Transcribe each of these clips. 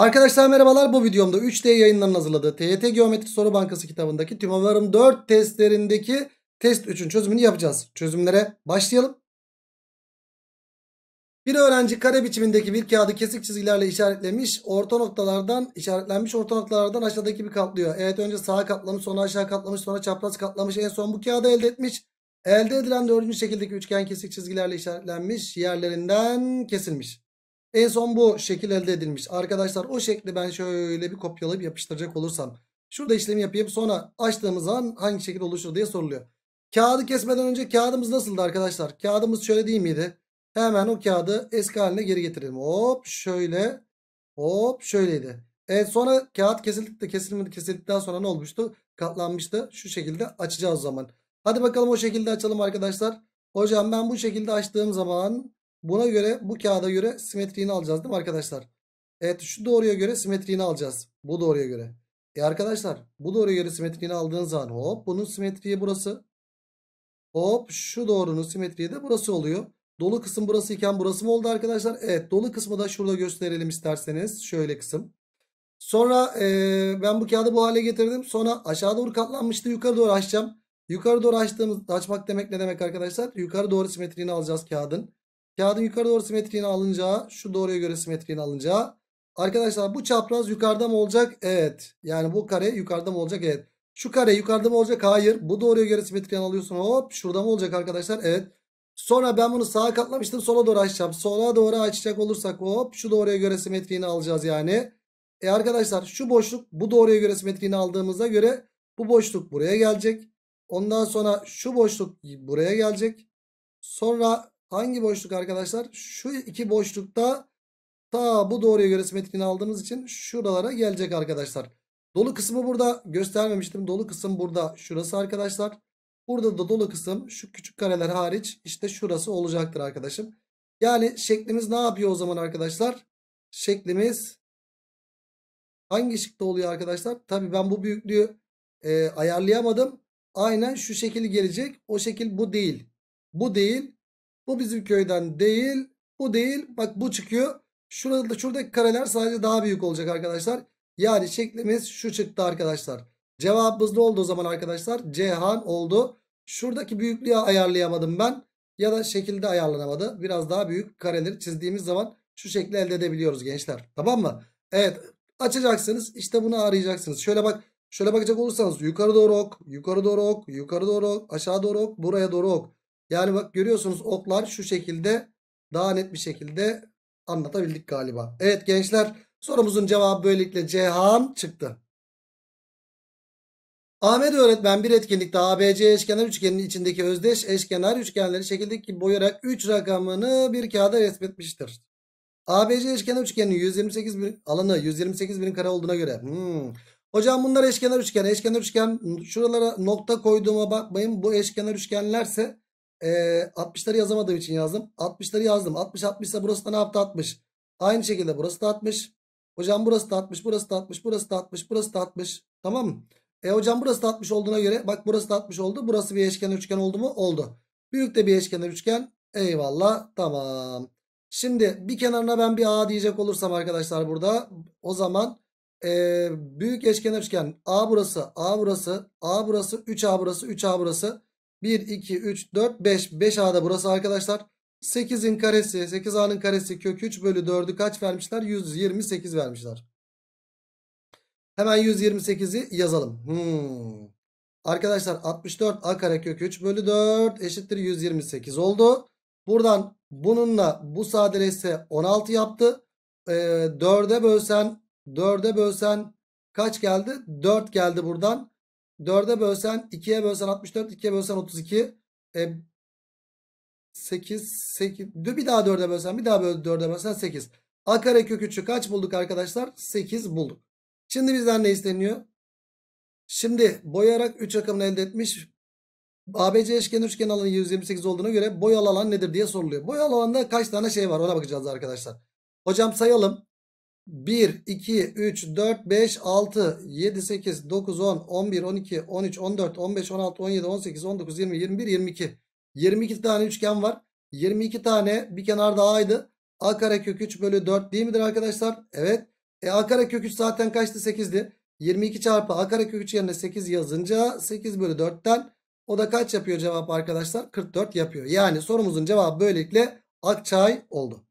Arkadaşlar merhabalar bu videomda 3D yayınlarının hazırladığı TYT Geometri Soru Bankası kitabındaki Tümavarım 4 testlerindeki test 3'ün çözümünü yapacağız. Çözümlere başlayalım. Bir öğrenci kare biçimindeki bir kağıdı kesik çizgilerle işaretlemiş. Orta noktalardan işaretlenmiş orta noktalardan aşağıdaki bir katlıyor. Evet önce sağa katlamış sonra aşağı katlamış sonra çapraz katlamış en son bu kağıdı elde etmiş. Elde edilen dördüncü şekildeki üçgen kesik çizgilerle işaretlenmiş yerlerinden kesilmiş. En son bu şekil elde edilmiş. Arkadaşlar o şekli ben şöyle bir kopyalayıp yapıştıracak olursam. Şurada işlemi yapayım sonra açtığımız zaman hangi şekil oluşur diye soruluyor. Kağıdı kesmeden önce kağıdımız nasıldı arkadaşlar? Kağıdımız şöyle değil miydi? Hemen o kağıdı eski haline geri getirelim. Hop şöyle. Hop şöyleydi. Evet sonra kağıt kesildikten kesilmedi kesildikten sonra ne olmuştu? Katlanmıştı. Şu şekilde açacağız o zaman. Hadi bakalım o şekilde açalım arkadaşlar. Hocam ben bu şekilde açtığım zaman Buna göre bu kağıda göre simetriğini alacağız değil mi arkadaşlar? Evet şu doğruya göre simetriğini alacağız. Bu doğruya göre. E arkadaşlar bu doğruya göre simetriğini aldığın zaman hop bunun simetriği burası. Hop şu doğrunun simetriği de burası oluyor. Dolu kısım burası iken burası mı oldu arkadaşlar? Evet dolu kısmı da şurada gösterelim isterseniz. Şöyle kısım. Sonra e, ben bu kağıdı bu hale getirdim. Sonra aşağı doğru katlanmıştı. Yukarı doğru açacağım. Yukarı doğru açtığımız, açmak demek ne demek arkadaşlar? Yukarı doğru simetriğini alacağız kağıdın. Kağıdın yukarı doğru simetriğini alınca şu doğruya göre simetriğini alınca arkadaşlar bu çapraz yukarıda mı olacak? Evet. Yani bu kare yukarıda mı olacak? Evet. Şu kare yukarıda mı olacak? Hayır. Bu doğruya göre simetriğini alıyorsun. Hop şurada mı olacak arkadaşlar? Evet. Sonra ben bunu sağa katlamıştım. Sola doğru açacağım. Sola doğru açacak olursak hop şu doğruya göre simetriğini alacağız yani. E arkadaşlar şu boşluk bu doğruya göre simetriğini aldığımıza göre bu boşluk buraya gelecek. Ondan sonra şu boşluk buraya gelecek. Sonra Hangi boşluk arkadaşlar? Şu iki boşlukta ta bu doğruya göre simetrini aldığımız için şuralara gelecek arkadaşlar. Dolu kısmı burada göstermemiştim. Dolu kısım burada. Şurası arkadaşlar. Burada da dolu kısım şu küçük kareler hariç işte şurası olacaktır arkadaşım. Yani şeklimiz ne yapıyor o zaman arkadaşlar? Şeklimiz hangi şıkta oluyor arkadaşlar? Tabi ben bu büyüklüğü e, ayarlayamadım. Aynen şu şekil gelecek. O şekil bu değil. Bu değil. Bu bizim köyden değil. Bu değil. Bak bu çıkıyor. Şurada, şuradaki kareler sadece daha büyük olacak arkadaşlar. Yani şeklimiz şu çıktı arkadaşlar. Cevabımız ne oldu o zaman arkadaşlar? Cihan oldu. Şuradaki büyüklüğü ayarlayamadım ben. Ya da şekilde ayarlanamadı. Biraz daha büyük kareleri çizdiğimiz zaman şu şekli elde edebiliyoruz gençler. Tamam mı? Evet. Açacaksınız. İşte bunu arayacaksınız. Şöyle bak. Şöyle bakacak olursanız yukarı doğru ok. Yukarı doğru ok. Yukarı doğru ok. Aşağı doğru ok. Buraya doğru ok. Yani bak görüyorsunuz oklar şu şekilde daha net bir şekilde anlatabildik galiba. Evet gençler sorumuzun cevabı böylelikle Cihan çıktı. Ahmet öğretmen bir etkinlikte ABC eşkenar üçgenin içindeki özdeş eşkenar üçgenleri şekildeki boyarak 3 rakamını bir kağıda resmetmiştir. ABC eşkenar üçgeninin 128 bin, alanı 128 bin kare olduğuna göre. Hmm. Hocam bunlar eşkenar üçgen. Eşkenar üçgen şuralara nokta koyduğuma bakmayın. Bu eşkenar üçgenlerse e, ee, 60'ları yazamadığım için yazdım. 60'ları yazdım. 60 60 ise burası da ne yaptı 60. Aynı şekilde burası da 60. Hocam burası da 60, burası da 60, burası da 60, burası da 60. Tamam mı? E hocam burası da 60 olduğuna göre bak burası da 60 oldu. Burası bir eşkenar üçgen oldu mu? Oldu. Büyük de bir eşkenar üçgen. Eyvallah. Tamam. Şimdi bir kenarına ben bir A diyecek olursam arkadaşlar burada o zaman e, büyük eşkenar üçgen A burası, A burası, A burası, 3A burası, 3A burası. 1, 2, 3, 4, 5. 5A'da burası arkadaşlar. 8'in karesi, 8A'nın karesi kök 3 bölü 4'ü kaç vermişler? 128 vermişler. Hemen 128'i yazalım. Hmm. Arkadaşlar 64 A kare kök 3 bölü 4 eşittir 128 oldu. Buradan bununla bu sadeleşse 16 yaptı. Ee, 4'e bölsen 4'e bölsen kaç geldi? 4 geldi buradan. 4'e bölsen 2'ye bölsen 64. 2'ye bölsen 32. E, 8. 8. Bir daha 4'e bölsen bir daha 4'e bölsen 8. A kare kök 3'ü kaç bulduk arkadaşlar? 8 bulduk. Şimdi bizden ne isteniyor? Şimdi boyayarak 3 rakamını elde etmiş. ABC eşkenar üçgen alanı 128 olduğuna göre boyalı alan nedir diye soruluyor. Boyalı alanda kaç tane şey var ona bakacağız arkadaşlar. Hocam sayalım. 1, 2, 3, 4, 5, 6, 7, 8, 9, 10, 11, 12, 13, 14, 15, 16, 17, 18, 19, 20, 21, 22. 22 tane üçgen var. 22 tane bir kenarda a'ydı. A karekök 3 bölü 4 değil midir arkadaşlar? Evet. E A karekök 3 zaten kaçtı? 8'di. 22 çarpı A karekök 3 yerine 8 yazınca 8 bölü 4'ten o da kaç yapıyor cevap arkadaşlar? 44 yapıyor. Yani sorumuzun cevabı böylelikle Akçay oldu.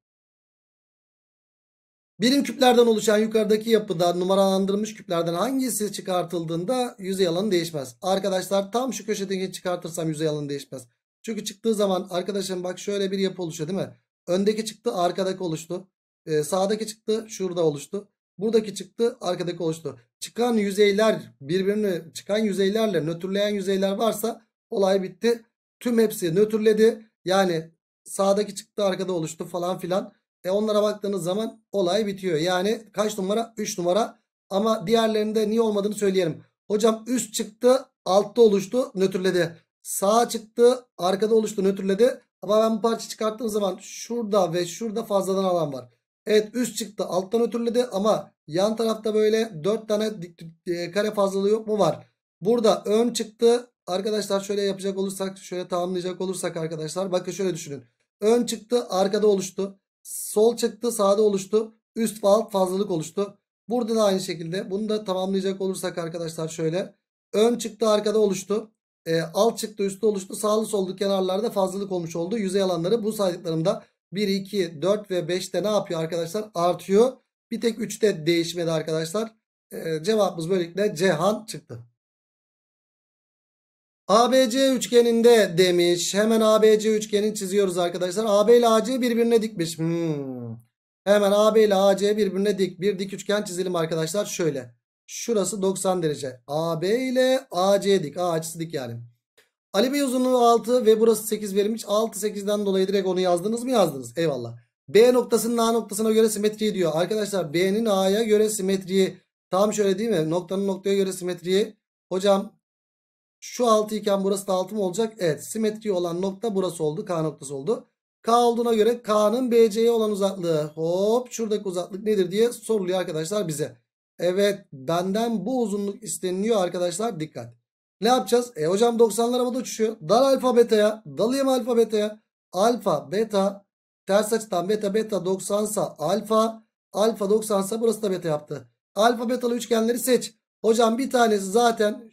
Birim küplerden oluşan yukarıdaki yapıda numaralandırılmış küplerden hangisi çıkartıldığında yüzey alanı değişmez. Arkadaşlar tam şu köşedeki çıkartırsam yüzey alanı değişmez. Çünkü çıktığı zaman arkadaşım bak şöyle bir yapı oluşuyor değil mi? Öndeki çıktı arkadaki oluştu. Ee, sağdaki çıktı şurada oluştu. Buradaki çıktı arkadaki oluştu. Çıkan yüzeyler birbirini çıkan yüzeylerle nötrleyen yüzeyler varsa olay bitti. Tüm hepsi nötrledi. Yani sağdaki çıktı arkada oluştu falan filan. E onlara baktığınız zaman olay bitiyor. Yani kaç numara? 3 numara. Ama diğerlerinde niye olmadığını söyleyelim. Hocam üst çıktı altta oluştu nötrledi. Sağa çıktı arkada oluştu nötrledi. Ama ben bu parça çıkarttığım zaman şurada ve şurada fazladan alan var. Evet üst çıktı alttan nötrledi ama yan tarafta böyle 4 tane e, kare fazlalığı yok mu var. Burada ön çıktı arkadaşlar şöyle yapacak olursak şöyle tamamlayacak olursak arkadaşlar bakın şöyle düşünün. Ön çıktı arkada oluştu. Sol çıktı sağda oluştu. Üst ve alt fazlalık oluştu. Burada da aynı şekilde bunu da tamamlayacak olursak arkadaşlar şöyle. Ön çıktı arkada oluştu. E, alt çıktı üstte oluştu. Sağlı sollu kenarlarda fazlalık olmuş oldu. Yüzey alanları bu saydıklarımda 1, 2, 4 ve 5'te ne yapıyor arkadaşlar? Artıyor. Bir tek 3'te değişmedi arkadaşlar. E, cevabımız böylelikle cehan çıktı. ABC üçgeninde demiş. Hemen ABC üçgenini çiziyoruz arkadaşlar. AB ile AC birbirine dikmiş. Hmm. Hemen AB ile AC birbirine dik. Bir dik üçgen çizelim arkadaşlar. Şöyle. Şurası 90 derece. AB ile AC dik. A açısı dik yani. Ali Bey uzunluğu 6 ve burası 8 verilmiş. 6 8'den dolayı direkt onu yazdınız mı? Yazdınız. Eyvallah. B noktasının A noktasına göre simetriği diyor. Arkadaşlar B'nin A'ya göre simetriği. Tam şöyle değil mi? Noktanın noktaya göre simetriği. Hocam şu 6 iken burası da 6 mı olacak? Evet simetri olan nokta burası oldu. K noktası oldu. K olduğuna göre K'nın BC'ye olan uzaklığı hop şuradaki uzaklık nedir diye soruluyor arkadaşlar bize. Evet benden bu uzunluk isteniliyor arkadaşlar dikkat. Ne yapacağız? E hocam 90'lar havada uçuşuyor. Dal alfa beta'ya dalayım alfa beta'ya. Alfa beta ters açıdan beta beta 90 sa alfa alfa 90 sa burası da beta yaptı. Alfa betalı üçgenleri seç. Hocam bir tanesi zaten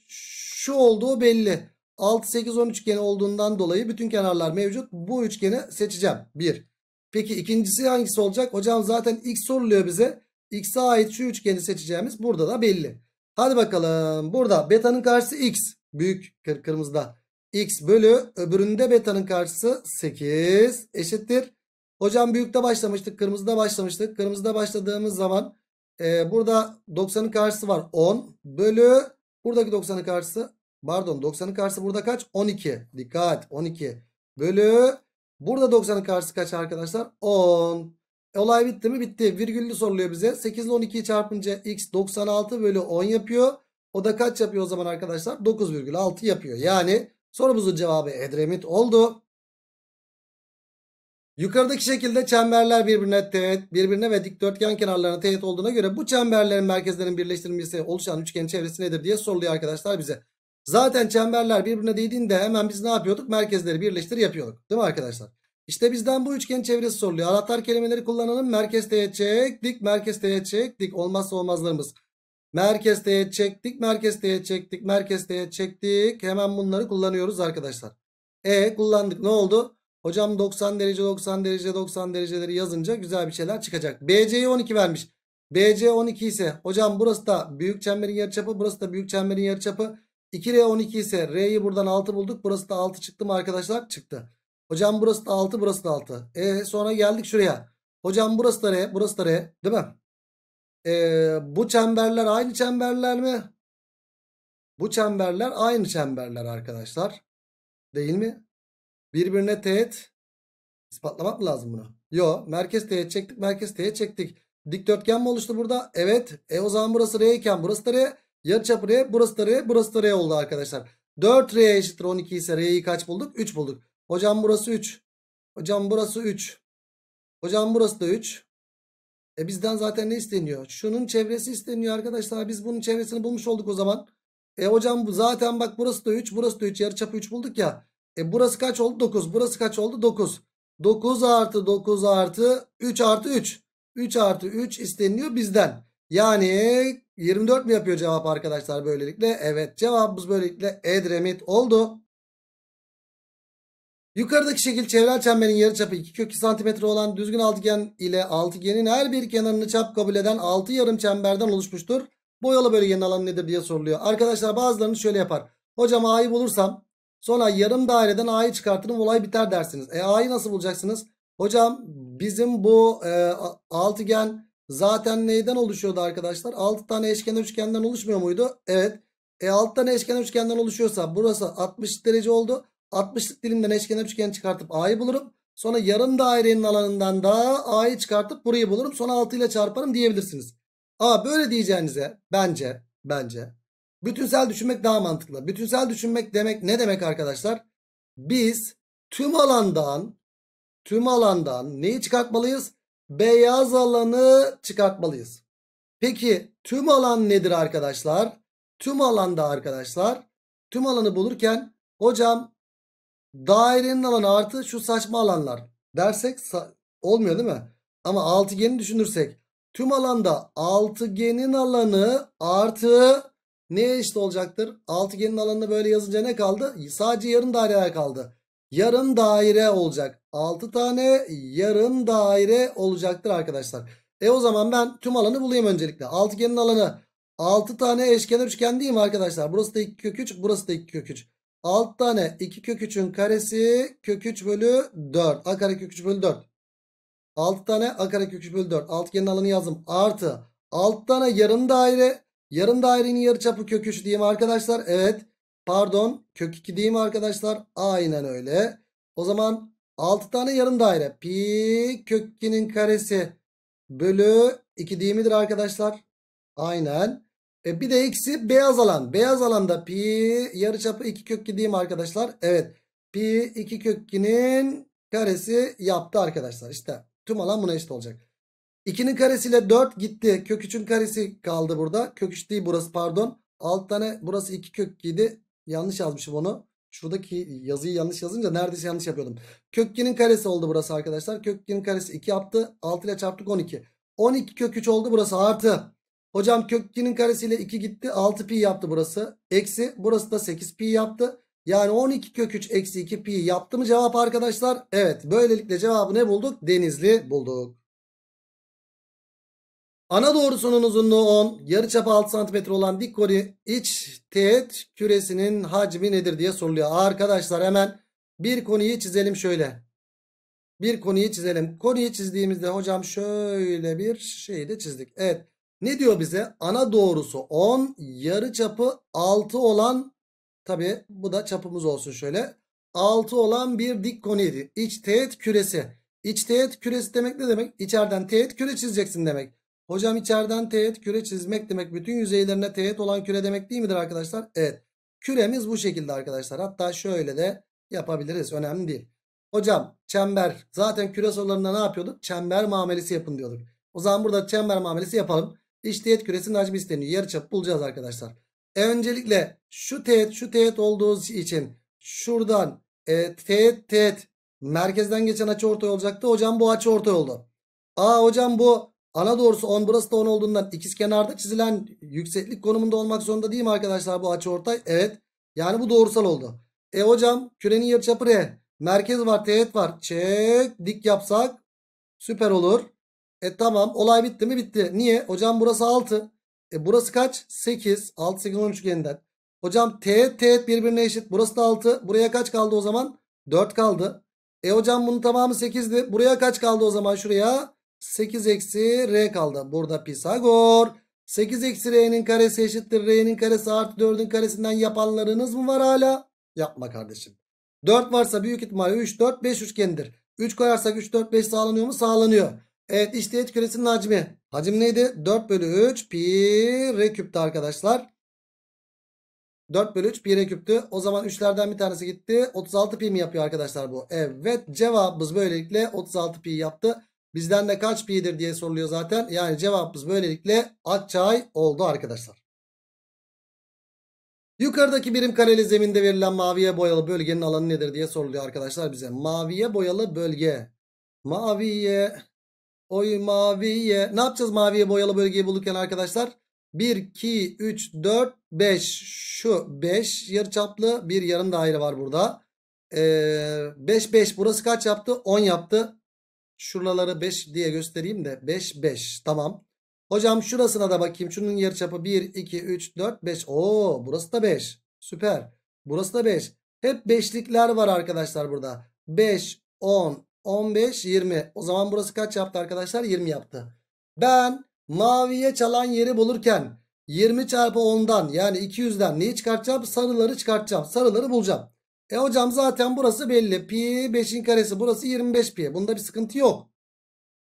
şu olduğu belli. 6 8 10 üçgeni olduğundan dolayı bütün kenarlar mevcut. Bu üçgeni seçeceğim. 1. Peki ikincisi hangisi olacak? Hocam zaten x soruluyor bize. X'e ait şu üçgeni seçeceğimiz burada da belli. Hadi bakalım. Burada beta'nın karşısı x. Büyük kır kırmızıda. x bölü öbüründe beta'nın karşısı 8 eşittir. Hocam büyükte başlamıştık. Kırmızıda başlamıştık. Kırmızıda başladığımız zaman e, burada 90'ın karşısı var 10 bölü buradaki 90'ın karşısı Pardon 90'ın karşısı burada kaç? 12. Dikkat 12 bölü. Burada 90'ın karşısı kaç arkadaşlar? 10. E, olay bitti mi? Bitti. Virgüllü soruluyor bize. 8 ile 12'yi çarpınca x 96 bölü 10 yapıyor. O da kaç yapıyor o zaman arkadaşlar? 9,6 yapıyor. Yani sorumuzun cevabı Edremit oldu. Yukarıdaki şekilde çemberler birbirine teğet, birbirine ve dikdörtgen kenarlarına teğet olduğuna göre bu çemberlerin merkezlerinin birleştirilmesi oluşan üçgen çevresi nedir diye soruluyor arkadaşlar bize. Zaten çemberler birbirine değdiğinde hemen biz ne yapıyorduk? Merkezleri birleştir yapıyorduk. Değil mi arkadaşlar? İşte bizden bu üçgen çevresi soruluyor. Anahtar kelimeleri kullanalım. Merkez teğet çek dik. Merkez teğet çek Olmazsa olmazlarımız. Merkez teğet çektik. Merkez teğet çektik. Merkez teğet çektik. Hemen bunları kullanıyoruz arkadaşlar. E kullandık. Ne oldu? Hocam 90 derece 90 derece 90 dereceleri yazınca güzel bir şeyler çıkacak. BC'ye 12 vermiş. BC 12 ise hocam burası da büyük çemberin yarıçapı burası da büyük çemberin yarıçapı. 2R 12 ise R'yi buradan 6 bulduk. Burası da 6 çıktı mı arkadaşlar? Çıktı. Hocam burası da 6 burası da 6. E sonra geldik şuraya. Hocam burası da R burası da R değil mi? E, bu çemberler aynı çemberler mi? Bu çemberler aynı çemberler arkadaşlar. Değil mi? Birbirine teğet ispatlamak mı lazım bunu? Yo merkez teğet çektik merkez teğet çektik. Dikdörtgen mi oluştu burada? Evet. E o zaman burası R iken burası da R. Yarıçapı R burası da R burası da R oldu arkadaşlar. 4R eşittir 12 ise R'yi kaç bulduk? 3 bulduk. Hocam burası 3. Hocam burası 3. Hocam burası da 3. E bizden zaten ne isteniyor? Şunun çevresi isteniyor arkadaşlar. Biz bunun çevresini bulmuş olduk o zaman. E hocam zaten bak burası da 3. Burası da 3. Yarıçapı 3 bulduk ya. E burası kaç oldu? 9. Burası kaç oldu? 9. 9 artı 9 artı 3 artı 3. 3 artı 3 isteniyor bizden. Yani 24 mi yapıyor cevap arkadaşlar böylelikle? Evet cevabımız böylelikle Edremit oldu. Yukarıdaki şekil çevre çemberin yarıçapı 2 kök 2 santimetre olan düzgün altıgen ile altıgenin her bir kenarını çap kabul eden 6 yarım çemberden oluşmuştur. Boyalı bölgenin alanı nedir diye soruluyor. Arkadaşlar bazılarını şöyle yapar. Hocam A'yı bulursam sonra yarım daireden A'yı çıkartırım olay biter dersiniz. E A'yı nasıl bulacaksınız? Hocam bizim bu e, altıgen zaten neyden oluşuyordu arkadaşlar? 6 tane eşkenar üçgenden oluşmuyor muydu? Evet. E 6 tane eşkenar üçgenden oluşuyorsa burası 60 derece oldu. 60'lık dilimden eşkenar üçgen çıkartıp a'yı bulurum. Sonra yarım dairenin alanından da a'yı çıkartıp burayı bulurum. Sonra 6 ile çarparım diyebilirsiniz. Ama böyle diyeceğinize bence bence bütünsel düşünmek daha mantıklı. Bütünsel düşünmek demek ne demek arkadaşlar? Biz tüm alandan tüm alandan neyi çıkartmalıyız? beyaz alanı çıkartmalıyız. Peki tüm alan nedir arkadaşlar? Tüm alanda arkadaşlar tüm alanı bulurken hocam dairenin alanı artı şu saçma alanlar dersek olmuyor değil mi? Ama altıgeni düşünürsek tüm alanda altıgenin alanı artı ne eşit olacaktır? Altıgenin alanını böyle yazınca ne kaldı? Sadece yarım daireler kaldı yarım daire olacak. 6 tane yarım daire olacaktır arkadaşlar. E o zaman ben tüm alanı bulayım öncelikle. Altıgenin alanı 6 tane eşkenar üçgen değil mi arkadaşlar? Burası da 2 kök 3, burası da 2 kök 3. 6 tane 2 kök 3'ün karesi kök 3 bölü 4. A kare kök 3 bölü 4. 6 tane a kare kök 3 bölü 4. Altıgenin alanı yazdım. Artı 6 tane yarım daire. Yarım dairenin yarı çapı kök 3 diyeyim arkadaşlar. Evet. Pardon kök 2 değil mi arkadaşlar? Aynen öyle. O zaman 6 tane yarım daire. Pi kök 2'nin karesi bölü 2 değil midir arkadaşlar? Aynen. E bir de eksi beyaz alan. Beyaz alanda pi yarıçapı 2 kök 2 değil mi arkadaşlar? Evet. Pi 2 kök 2'nin karesi yaptı arkadaşlar. İşte tüm alan buna eşit olacak. 2'nin karesiyle 4 gitti. Kök 3'ün karesi kaldı burada. Kök 3 değil burası pardon. 6 tane burası 2 kök 2 idi. Yanlış yazmışım onu. Şuradaki yazıyı yanlış yazınca neredeyse yanlış yapıyordum. Kök 2'nin karesi oldu burası arkadaşlar. Kök 2'nin karesi 2 yaptı. 6 ile çarptık 12. 12 kök 3 oldu burası artı. Hocam kök 2'nin karesiyle 2 gitti. 6 pi yaptı burası. Eksi burası da 8 pi yaptı. Yani 12 kök 3 eksi 2 pi yaptı mı cevap arkadaşlar? Evet böylelikle cevabı ne bulduk? Denizli bulduk. Ana doğrusunun uzunluğu 10, yarıçapı 6 cm olan dik kori iç teğet küresinin hacmi nedir diye soruluyor. Arkadaşlar hemen bir konuyu çizelim şöyle. Bir konuyu çizelim. Konuyu çizdiğimizde hocam şöyle bir şey de çizdik. Evet. Ne diyor bize? Ana doğrusu 10, yarıçapı 6 olan tabi bu da çapımız olsun şöyle. 6 olan bir dik konuydu. İç teğet küresi. İç teğet küresi demek ne demek? İçeriden teğet küre çizeceksin demek. Hocam içeriden teğet küre çizmek demek bütün yüzeylerine teğet olan küre demek değil midir arkadaşlar? Evet. Küremiz bu şekilde arkadaşlar. Hatta şöyle de yapabiliriz. Önemli değil. Hocam çember. Zaten küre sorularında ne yapıyorduk? Çember muamelesi yapın diyorduk. O zaman burada çember muamelesi yapalım. İç teğet küresinin hacmi isteniyor. Yarıçap bulacağız arkadaşlar. E öncelikle şu teğet şu teğet olduğu için şuradan e, teğet teğet merkezden geçen açı ortay olacaktı. Hocam bu açı ortay oldu. Aa hocam bu Ana doğrusu 10 burası da 10 olduğundan ikiz çizilen yükseklik konumunda olmak zorunda değil mi arkadaşlar bu açı ortay? Evet. Yani bu doğrusal oldu. E hocam kürenin yarıçapı R. Merkez var teğet var. Çek dik yapsak süper olur. E tamam olay bitti mi bitti. Niye? Hocam burası 6. E burası kaç? 8. 6 8 13 üçgeninden. Hocam teğet teğet birbirine eşit. Burası da 6. Buraya kaç kaldı o zaman? 4 kaldı. E hocam bunun tamamı 8'di. Buraya kaç kaldı o zaman şuraya? 8 eksi r kaldı. Burada Pisagor. 8 eksi r'nin karesi eşittir. R'nin karesi artı 4'ün karesinden yapanlarınız mı var hala? Yapma kardeşim. 4 varsa büyük ihtimalle 3, 4, 5 üçgendir. 3 koyarsak 3, 4, 5 sağlanıyor mu? Sağlanıyor. Evet işte et küresinin hacmi. Hacim neydi? 4 bölü 3 pi r küptü arkadaşlar. 4 bölü 3 pi r küptü. O zaman 3'lerden bir tanesi gitti. 36 pi mi yapıyor arkadaşlar bu? Evet cevabımız böylelikle 36 pi yaptı. Bizden de kaç pi'dir diye soruluyor zaten. Yani cevabımız böylelikle Akçay oldu arkadaşlar. Yukarıdaki birim kareli zeminde verilen maviye boyalı bölgenin alanı nedir diye soruluyor arkadaşlar bize. Maviye boyalı bölge. Maviye. Oy maviye. Ne yapacağız maviye boyalı bölgeyi bulurken arkadaşlar? 1, 2, 3, 4, 5. Şu 5 yarıçaplı bir yarım daire var burada. Ee, 5, 5 burası kaç yaptı? 10 yaptı. Şuraları 5 diye göstereyim de 5 5 tamam. Hocam şurasına da bakayım. Şunun yarıçapı 1 2 3 4 5. Oo burası da 5. Süper. Burası da 5. Hep beşlikler var arkadaşlar burada. 5 10 15 20. O zaman burası kaç yaptı arkadaşlar? 20 yaptı. Ben maviye çalan yeri bulurken 20 çarpı 10'dan yani 200'den neyi çıkartacağım? Sarıları çıkartacağım. Sarıları bulacağım. E hocam zaten burası belli. Pi 5'in karesi burası 25 pi. Bunda bir sıkıntı yok.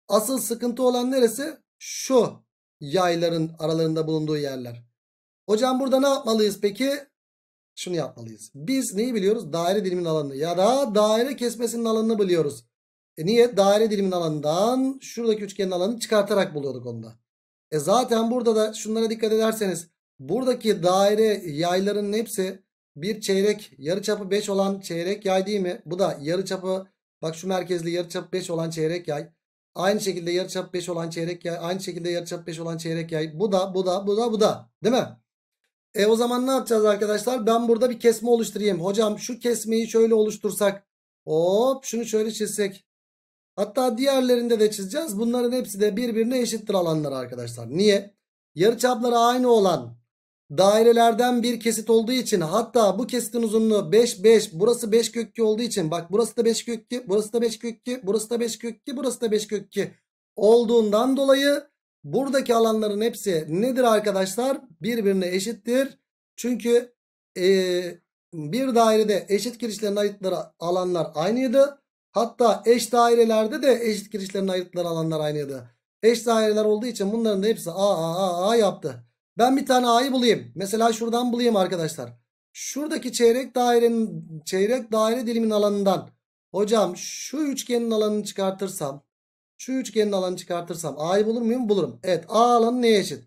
Asıl sıkıntı olan neresi? Şu yayların aralarında bulunduğu yerler. Hocam burada ne yapmalıyız peki? Şunu yapmalıyız. Biz neyi biliyoruz? Daire dilimin alanını ya da daire kesmesinin alanını biliyoruz. E niye? Daire dilimin alanından şuradaki üçgenin alanını çıkartarak buluyorduk onda. E zaten burada da şunlara dikkat ederseniz buradaki daire yaylarının hepsi bir çeyrek yarı çapı 5 olan çeyrek yay değil mi? Bu da yarı çapı bak şu merkezli yarı yarıçapı 5 olan çeyrek yay. Aynı şekilde yarı yarıçapı 5 olan çeyrek yay. Aynı şekilde yarı yarıçapı 5 olan çeyrek yay. Bu da bu da bu da bu da. Değil mi? E o zaman ne yapacağız arkadaşlar? Ben burada bir kesme oluşturayım. Hocam şu kesmeyi şöyle oluştursak. Hop şunu şöyle çizsek. Hatta diğerlerinde de çizeceğiz. Bunların hepsi de birbirine eşittir alanlar arkadaşlar. Niye? Yarı çapları aynı olan dairelerden bir kesit olduğu için hatta bu kesitin uzunluğu 5 5 burası 5 kökü olduğu için bak burası da 5 kökü burası da 5 kökü burası da 5 kökü burası da 5 kökü olduğundan dolayı buradaki alanların hepsi nedir arkadaşlar birbirine eşittir. Çünkü e, bir dairede eşit girişlerin ayıtları alanlar aynıydı. Hatta eş dairelerde de eşit girişlerin ayıtları alanlar aynıydı. Eş daireler olduğu için bunların da hepsi a a a a yaptı. Ben bir tane a'yı bulayım. Mesela şuradan bulayım arkadaşlar. Şuradaki çeyrek dairenin çeyrek daire dilimin alanından hocam şu üçgenin alanını çıkartırsam şu üçgenin alanını çıkartırsam a'yı bulur muyum? Bulurum. Evet a alanı neye eşit?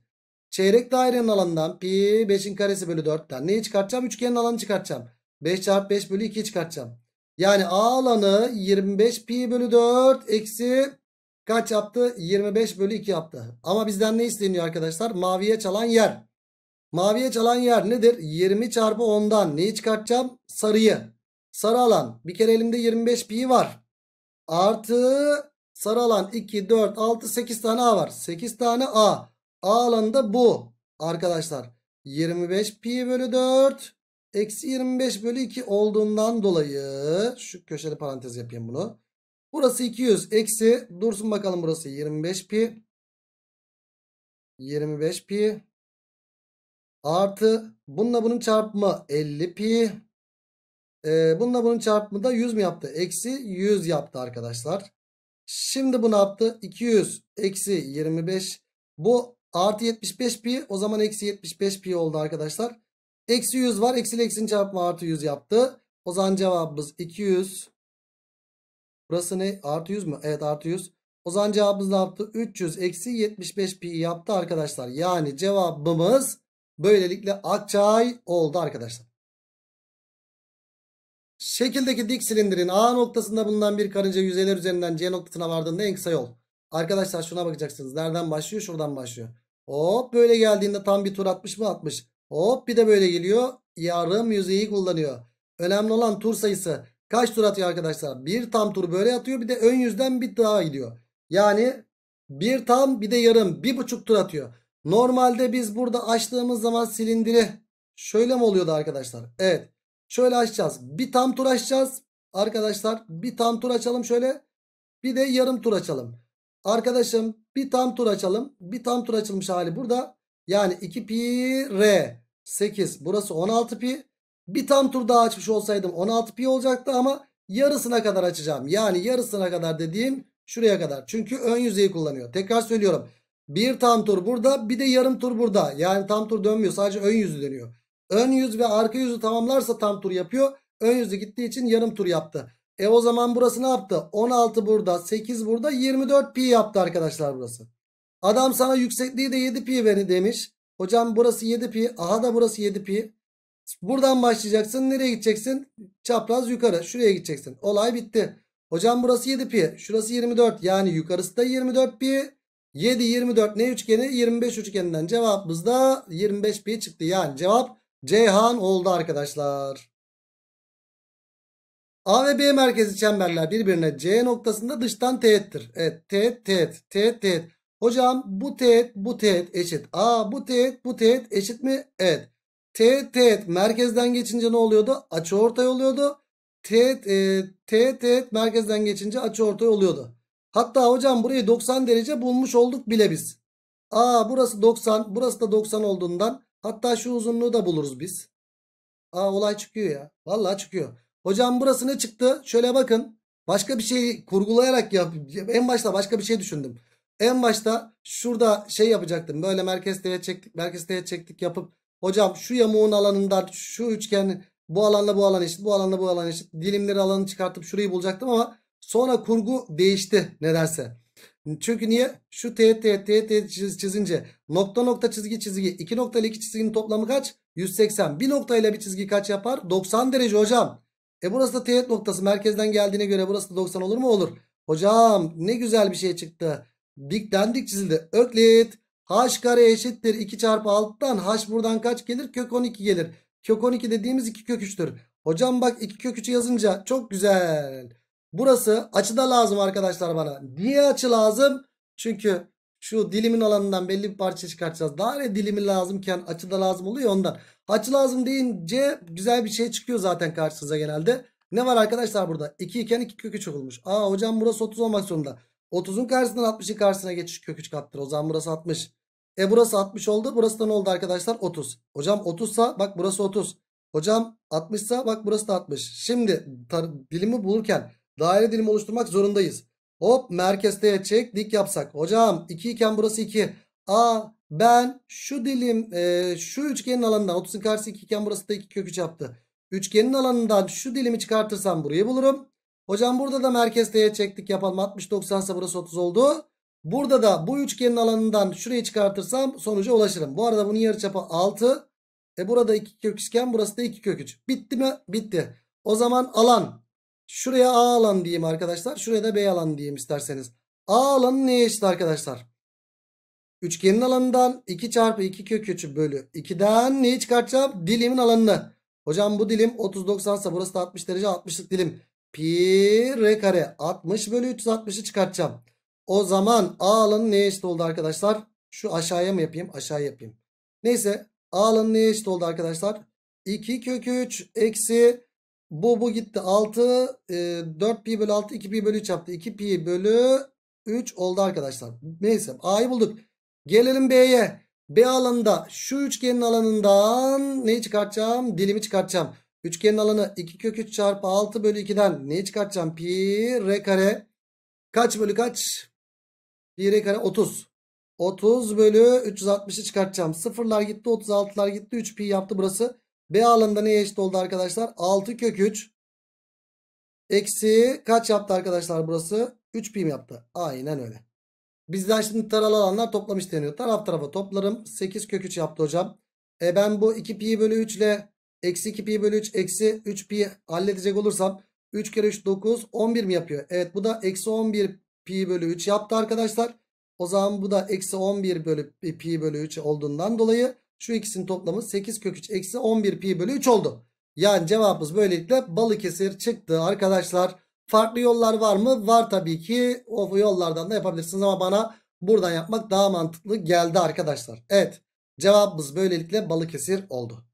Çeyrek dairenin alanından pi 5'in karesi bölü 4'ten neyi çıkartacağım? Üçgenin alanını çıkartacağım. 5 çarpı 5 bölü 2'yi çıkartacağım. Yani a alanı 25 pi bölü 4 eksi Kaç yaptı? 25 bölü 2 yaptı. Ama bizden ne isteniyor arkadaşlar? Maviye çalan yer. Maviye çalan yer nedir? 20 çarpı 10'dan neyi çıkartacağım? Sarıyı. Sarı alan. Bir kere elimde 25 pi var. Artı sarı alan 2, 4, 6, 8 tane A var. 8 tane A. A alanı da bu. Arkadaşlar 25 pi bölü 4 eksi 25 bölü 2 olduğundan dolayı şu köşeli parantez yapayım bunu. Burası 200 eksi dursun bakalım burası 25 pi. 25 pi. Artı bununla bunun çarpımı 50 pi. Ee, bununla bunun çarpımı da 100 mi yaptı? Eksi 100 yaptı arkadaşlar. Şimdi bu ne yaptı? 200 eksi 25. Bu artı 75 pi. O zaman eksi 75 pi oldu arkadaşlar. Eksi 100 var. Eksi ile eksinin çarpımı artı 100 yaptı. O zaman cevabımız 200 Burası ne? Artı 100 mü? Evet artı 100. O zaman cevabımız ne yaptı? 300 eksi 75 pi yaptı arkadaşlar. Yani cevabımız böylelikle akçay oldu arkadaşlar. Şekildeki dik silindirin A noktasında bulunan bir karınca yüzeyler üzerinden C noktasına vardığında en kısa yol. Arkadaşlar şuna bakacaksınız. Nereden başlıyor? Şuradan başlıyor. Hop böyle geldiğinde tam bir tur atmış mı? Atmış. Hop bir de böyle geliyor. Yarım yüzeyi kullanıyor. Önemli olan tur sayısı. Kaç tur atıyor arkadaşlar? Bir tam tur böyle atıyor. Bir de ön yüzden bir daha gidiyor. Yani bir tam bir de yarım. Bir buçuk tur atıyor. Normalde biz burada açtığımız zaman silindiri şöyle mi oluyordu arkadaşlar? Evet. Şöyle açacağız. Bir tam tur açacağız. Arkadaşlar bir tam tur açalım şöyle. Bir de yarım tur açalım. Arkadaşım bir tam tur açalım. Bir tam tur açılmış hali burada. Yani 2 pi r 8 burası 16 pi bir tam tur daha açmış olsaydım 16 pi olacaktı ama yarısına kadar açacağım. Yani yarısına kadar dediğim şuraya kadar. Çünkü ön yüzeyi kullanıyor. Tekrar söylüyorum. Bir tam tur burada bir de yarım tur burada. Yani tam tur dönmüyor sadece ön yüzü dönüyor. Ön yüz ve arka yüzü tamamlarsa tam tur yapıyor. Ön yüzü gittiği için yarım tur yaptı. E o zaman burası ne yaptı? 16 burada 8 burada 24 pi yaptı arkadaşlar burası. Adam sana yüksekliği de 7 pi beni demiş. Hocam burası 7 pi aha da burası 7 pi. Buradan başlayacaksın. Nereye gideceksin? Çapraz yukarı. Şuraya gideceksin. Olay bitti. Hocam burası 7 pi. Şurası 24. Yani yukarısı da 24 pi. 7 24 ne üçgeni? 25 üçgeninden cevabımız da 25 pi çıktı. Yani cevap Ceyhan oldu arkadaşlar. A ve B merkezi çemberler birbirine C noktasında dıştan teğettir. Evet teğet teğet teğet teğet. Hocam bu teğet bu teğet eşit. A bu teğet bu teğet eşit mi? Evet teğet merkezden geçince ne oluyordu? Açıortay oluyordu. Teğet e, teğet, teğet merkezden geçince açı açıortay oluyordu. Hatta hocam burayı 90 derece bulmuş olduk bile biz. Aa burası 90, burası da 90 olduğundan hatta şu uzunluğu da buluruz biz. Aa olay çıkıyor ya. Vallahi çıkıyor. Hocam burası ne çıktı? Şöyle bakın. Başka bir şey kurgulayarak yap. En başta başka bir şey düşündüm. En başta şurada şey yapacaktım. Böyle merkez teğet çektik, merkez teğet çektik yapıp Hocam şu yamuğun alanından şu üçgen bu alanla bu alan eşit bu alanla bu alan eşit dilimleri alanı çıkartıp şurayı bulacaktım ama sonra kurgu değişti nedense. Çünkü niye? Şu teğet teğet teğet çizince nokta nokta çizgi çizgi iki nokta ile iki çizginin toplamı kaç? 180. Bir nokta ile bir çizgi kaç yapar? 90 derece hocam. E burası da teğet noktası. Merkezden geldiğine göre burası da 90 olur mu? Olur. Hocam ne güzel bir şey çıktı. Dik dik çizildi. Öklit. H kare eşittir 2 çarpı 6'dan H buradan kaç gelir? Kök 12 gelir. Kök 12 dediğimiz 2 kök 3'tür. Hocam bak 2 kök 3'ü yazınca çok güzel. Burası açı da lazım arkadaşlar bana. Niye açı lazım? Çünkü şu dilimin alanından belli bir parça çıkartacağız. Daire dilimi lazımken açı da lazım oluyor ondan. Açı lazım deyince güzel bir şey çıkıyor zaten karşınıza genelde. Ne var arkadaşlar burada? 2 iken 2 kök 3 olmuş. Aa hocam burası 30 olmak zorunda. 30'un karşısından 60'ın karşısına geçiş kök 3 kattır. O zaman burası 60. E burası 60 oldu. Burası da ne oldu arkadaşlar? 30. Hocam 30 sa bak burası 30. Hocam 60 sa bak burası da 60. Şimdi dilimi bulurken daire dilimi oluşturmak zorundayız. Hop merkezde çek dik yapsak. Hocam 2 iken burası 2. A ben şu dilim e, şu üçgenin alanından 30'un karşısı 2 iken burası da 2 kök 3 yaptı. Üçgenin alanından şu dilimi çıkartırsam burayı bulurum. Hocam burada da merkezde çektik yapalım. 60 90 sa burası 30 oldu. Burada da bu üçgenin alanından şurayı çıkartırsam sonuca ulaşırım. Bu arada bunun yarıçapı 6. E burada 2 kök üçgen burası da 2 kök 3. Bitti mi? Bitti. O zaman alan şuraya A alan diyeyim arkadaşlar. Şuraya da B alan diyeyim isterseniz. A alanı neye eşit arkadaşlar? Üçgenin alanından 2 çarpı 2 kök 3 bölü 2'den neyi çıkartacağım? Dilimin alanını. Hocam bu dilim 30-90 ise burası da 60 derece 60'lık dilim. Pi r kare 60 bölü 360'ı çıkartacağım. O zaman A alanı neye eşit oldu arkadaşlar? Şu aşağıya mı yapayım? Aşağı yapayım. Neyse A alanı neye eşit oldu arkadaşlar? 2 kök 3 eksi bu bu gitti 6 e, 4 pi bölü 6 2 pi bölü 3 yaptı. 2 pi bölü 3 oldu arkadaşlar. Neyse A'yı bulduk. Gelelim B'ye. B alanında şu üçgenin alanından neyi çıkartacağım? Dilimi çıkartacağım. Üçgenin alanı 2 kök 3 çarpı 6 bölü 2'den neyi çıkartacağım? Pi r kare kaç bölü kaç? 1'e kare 30. 30 bölü 360'ı çıkartacağım. Sıfırlar gitti 36'lar gitti 3 pi yaptı burası. B alanında neye eşit oldu arkadaşlar? 6 kök 3. Eksi kaç yaptı arkadaşlar burası? 3 pi yaptı? Aynen öyle. Bizden şimdi taralı alanlar toplamış deniyor. Taraf tarafa toplarım. 8 kök 3 yaptı hocam. E ben bu 2 pi bölü 3 ile eksi 2 pi bölü 3 eksi 3 pi halledecek olursam 3 kere 3 9 11 mi yapıyor? Evet bu da eksi 11 pi bölü 3 yaptı arkadaşlar. O zaman bu da eksi 11 bölü pi bölü 3 olduğundan dolayı şu ikisinin toplamı 8 kök 3 eksi 11 pi bölü 3 oldu. Yani cevabımız böylelikle Balıkesir çıktı arkadaşlar. Farklı yollar var mı? Var tabii ki. O yollardan da yapabilirsiniz ama bana buradan yapmak daha mantıklı geldi arkadaşlar. Evet cevabımız böylelikle Balıkesir oldu.